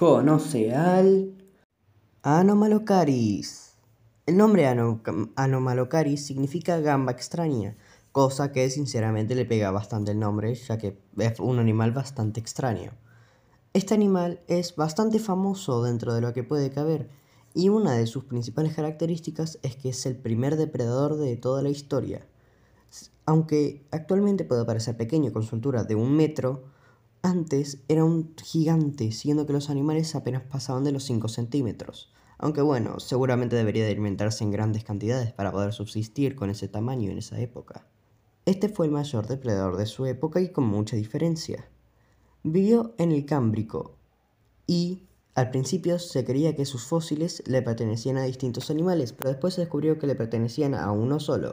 conoce al Anomalocaris. El nombre Anomalocaris significa gamba extraña, cosa que sinceramente le pega bastante el nombre, ya que es un animal bastante extraño. Este animal es bastante famoso dentro de lo que puede caber, y una de sus principales características es que es el primer depredador de toda la historia. Aunque actualmente puede parecer pequeño con su altura de un metro, antes era un gigante, siendo que los animales apenas pasaban de los 5 centímetros. Aunque bueno, seguramente debería de alimentarse en grandes cantidades para poder subsistir con ese tamaño en esa época. Este fue el mayor depredador de su época y con mucha diferencia. Vivió en el Cámbrico y al principio se creía que sus fósiles le pertenecían a distintos animales, pero después se descubrió que le pertenecían a uno solo.